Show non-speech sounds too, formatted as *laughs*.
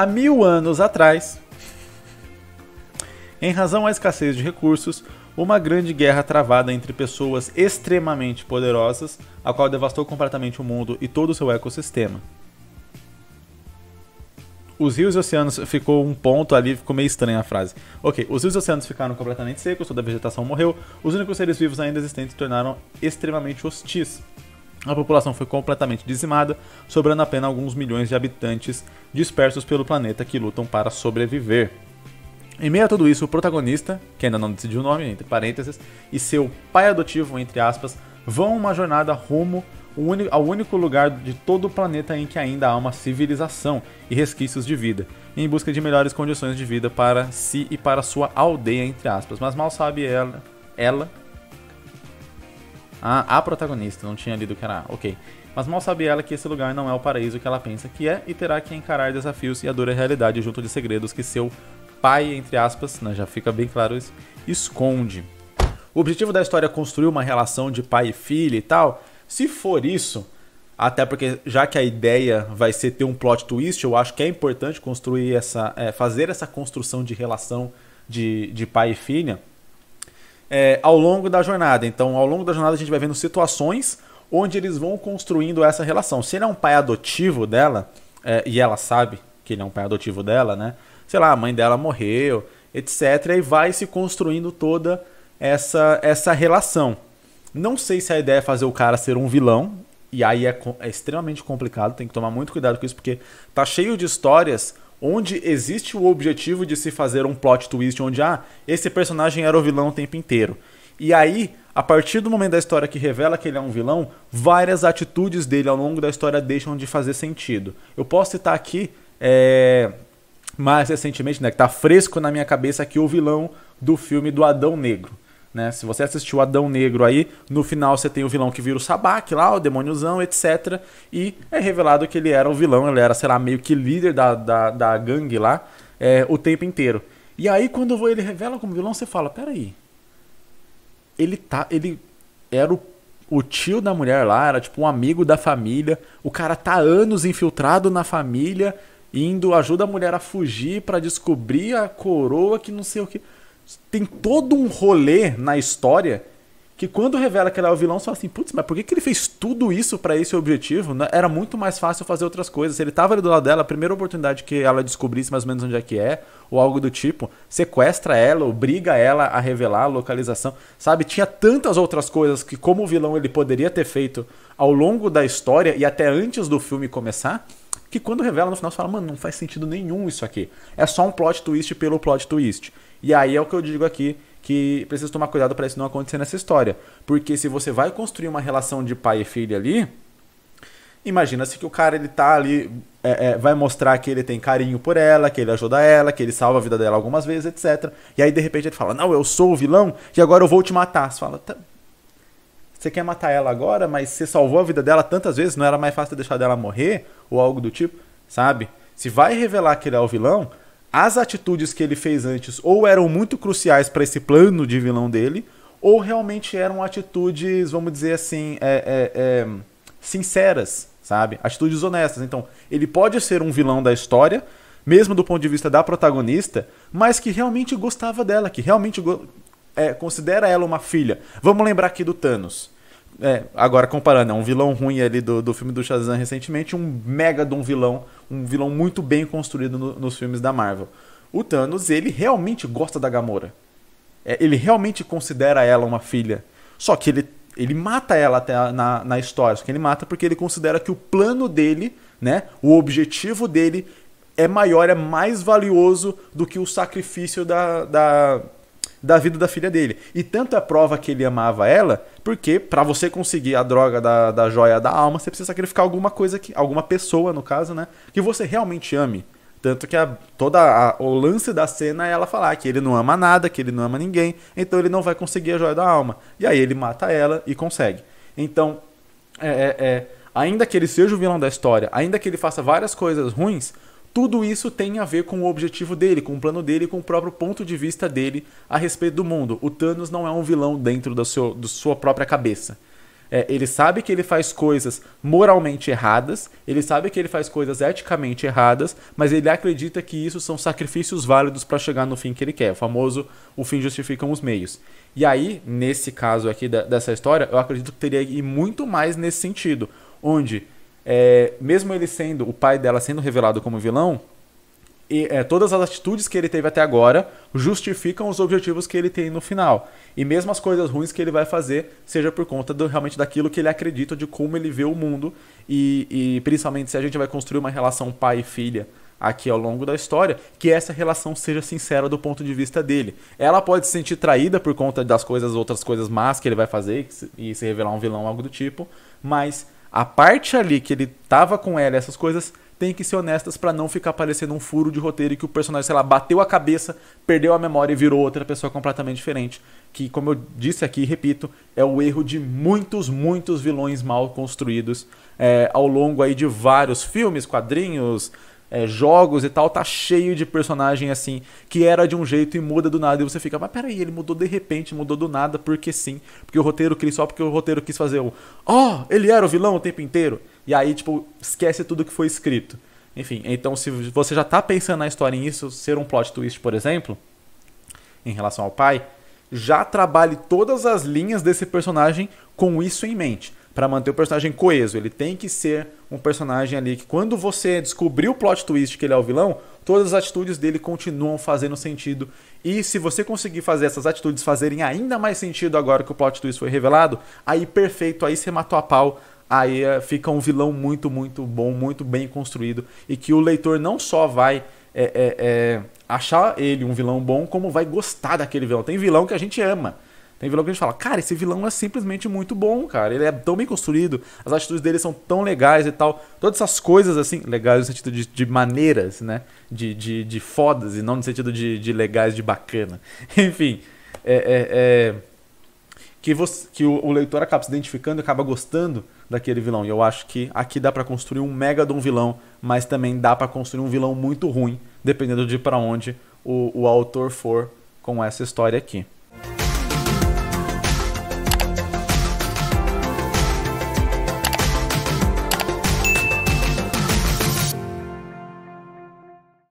há mil anos atrás, em razão à escassez de recursos, uma grande guerra travada entre pessoas extremamente poderosas, a qual devastou completamente o mundo e todo o seu ecossistema. Os rios e oceanos ficou um ponto ali, ficou meio estranha a frase. Ok, os rios e oceanos ficaram completamente secos, toda a vegetação morreu, os únicos seres vivos ainda existentes se tornaram extremamente hostis. A população foi completamente dizimada, sobrando apenas alguns milhões de habitantes dispersos pelo planeta que lutam para sobreviver. Em meio a tudo isso, o protagonista, que ainda não decidiu o nome, entre parênteses, e seu pai adotivo, entre aspas, vão uma jornada rumo ao único lugar de todo o planeta em que ainda há uma civilização e resquícios de vida, em busca de melhores condições de vida para si e para sua aldeia, entre aspas. Mas mal sabe ela, ela a, a protagonista, não tinha lido que era Ok. Mas mal sabe ela que esse lugar não é o paraíso que ela pensa que é e terá que encarar desafios e a dura realidade junto de segredos que seu pai, entre aspas, né, já fica bem claro isso, esconde. O objetivo da história é construir uma relação de pai e filho e tal. Se for isso, até porque já que a ideia vai ser ter um plot twist, eu acho que é importante construir essa, é, fazer essa construção de relação de, de pai e filha é, ao longo da jornada. Então, ao longo da jornada, a gente vai vendo situações onde eles vão construindo essa relação. Se ele é um pai adotivo dela, é, e ela sabe que ele é um pai adotivo dela, né? Sei lá, a mãe dela morreu, etc. E vai se construindo toda essa, essa relação. Não sei se a ideia é fazer o cara ser um vilão, e aí é, é extremamente complicado, tem que tomar muito cuidado com isso, porque tá cheio de histórias onde existe o objetivo de se fazer um plot twist onde ah, esse personagem era o vilão o tempo inteiro. E aí, a partir do momento da história que revela que ele é um vilão, várias atitudes dele ao longo da história deixam de fazer sentido. Eu posso citar aqui, é... mais recentemente, né, que tá fresco na minha cabeça aqui o vilão do filme do Adão Negro. Né? Se você assistiu Adão Negro aí, no final você tem o vilão que vira o Sabak lá, o demôniozão, etc. E é revelado que ele era o vilão, ele era, sei lá, meio que líder da, da, da gangue lá é, o tempo inteiro. E aí quando ele revela como vilão, você fala, peraí. Ele tá. Ele era o, o tio da mulher lá, era tipo um amigo da família. O cara tá anos infiltrado na família, indo, ajuda a mulher a fugir para descobrir a coroa que não sei o que tem todo um rolê na história que quando revela que ele é o vilão, você fala assim, putz, mas por que, que ele fez tudo isso para esse objetivo? Né? Era muito mais fácil fazer outras coisas. Ele tava ali do lado dela, a primeira oportunidade que ela descobrisse mais ou menos onde é que é, ou algo do tipo, sequestra ela, obriga ela a revelar a localização, sabe? Tinha tantas outras coisas que como vilão ele poderia ter feito ao longo da história e até antes do filme começar, que quando revela no final você fala, mano, não faz sentido nenhum isso aqui. É só um plot twist pelo plot twist. E aí é o que eu digo aqui, que precisa tomar cuidado para isso não acontecer nessa história. Porque se você vai construir uma relação de pai e filho ali, imagina-se que o cara ele tá ali, é, é, vai mostrar que ele tem carinho por ela, que ele ajuda ela, que ele salva a vida dela algumas vezes, etc. E aí de repente ele fala: Não, eu sou o vilão e agora eu vou te matar. Você fala: tá, Você quer matar ela agora, mas você salvou a vida dela tantas vezes, não era mais fácil deixar dela morrer ou algo do tipo, sabe? Se vai revelar que ele é o vilão, as atitudes que ele fez antes ou eram muito cruciais para esse plano de vilão dele, ou realmente eram atitudes, vamos dizer assim, é, é, é, sinceras, sabe? Atitudes honestas. Então, ele pode ser um vilão da história, mesmo do ponto de vista da protagonista, mas que realmente gostava dela, que realmente é, considera ela uma filha. Vamos lembrar aqui do Thanos. É, agora comparando, é um vilão ruim ali do, do filme do Shazam recentemente, um mega de um vilão um vilão muito bem construído no, nos filmes da Marvel. O Thanos, ele realmente gosta da Gamora. É, ele realmente considera ela uma filha. Só que ele, ele mata ela até na, na história. Só que ele mata porque ele considera que o plano dele, né? O objetivo dele é maior, é mais valioso do que o sacrifício da, da, da vida da filha dele. E tanto é prova que ele amava ela, porque para você conseguir a droga da, da joia da alma, você precisa sacrificar alguma coisa, que, alguma pessoa, no caso, né? Que você realmente ame. Tanto que a, toda a, o lance da cena é ela falar que ele não ama nada, que ele não ama ninguém, então ele não vai conseguir a joia da alma. E aí ele mata ela e consegue. Então, é, é, é ainda que ele seja o vilão da história, ainda que ele faça várias coisas ruins, tudo isso tem a ver com o objetivo dele, com o plano dele, com o próprio ponto de vista dele a respeito do mundo. O Thanos não é um vilão dentro da seu, do sua própria cabeça. É, ele sabe que ele faz coisas moralmente erradas, ele sabe que ele faz coisas eticamente erradas, mas ele acredita que isso são sacrifícios válidos para chegar no fim que ele quer. O famoso o fim justificam os meios. E aí, nesse caso aqui da, dessa história, eu acredito que teria ir muito mais nesse sentido, onde é, mesmo ele sendo, o pai dela sendo revelado como vilão, e, é, todas as atitudes que ele teve até agora justificam os objetivos que ele tem no final. E mesmo as coisas ruins que ele vai fazer, seja por conta do, realmente daquilo que ele acredita, de como ele vê o mundo. E, e principalmente se a gente vai construir uma relação pai e filha aqui ao longo da história, que essa relação seja sincera do ponto de vista dele. Ela pode se sentir traída por conta das coisas, outras coisas más que ele vai fazer e se revelar um vilão, algo do tipo, mas a parte ali que ele tava com ela, essas coisas, tem que ser honestas para não ficar parecendo um furo de roteiro e que o personagem, sei lá, bateu a cabeça, perdeu a memória e virou outra pessoa completamente diferente. Que, como eu disse aqui repito, é o erro de muitos, muitos vilões mal construídos é, ao longo aí de vários filmes, quadrinhos, é, jogos e tal, tá cheio de personagem assim, que era de um jeito e muda do nada. E você fica, mas peraí, ele mudou de repente, mudou do nada, porque sim. Porque o roteiro quis só porque o roteiro quis fazer o. Oh, ele era o vilão o tempo inteiro. E aí, tipo, esquece tudo que foi escrito. Enfim, então se você já tá pensando na história em isso, ser um plot twist, por exemplo, em relação ao pai, já trabalhe todas as linhas desse personagem com isso em mente para manter o personagem coeso. Ele tem que ser um personagem ali que, quando você descobrir o plot twist que ele é o vilão, todas as atitudes dele continuam fazendo sentido. E se você conseguir fazer essas atitudes fazerem ainda mais sentido agora que o plot twist foi revelado, aí perfeito, aí você matou a pau. Aí eh, fica um vilão muito, muito bom, muito bem construído. E que o leitor não só vai é, é, é, achar ele um vilão bom, como vai gostar daquele vilão. Tem vilão que a gente ama. Tem vilão que a gente fala, cara, esse vilão é simplesmente muito bom, cara. Ele é tão bem construído, as atitudes dele são tão legais e tal. Todas essas coisas, assim, legais no sentido de, de maneiras, né? De, de, de, fodas e não no sentido de, de legais, de bacana. *laughs* Enfim, é, é, é... que, você, que o, o, leitor acaba se identificando, e acaba gostando daquele vilão. E eu acho que aqui dá para construir um mega de um vilão, mas também dá para construir um vilão muito ruim, dependendo de para onde o, o autor for com essa história aqui.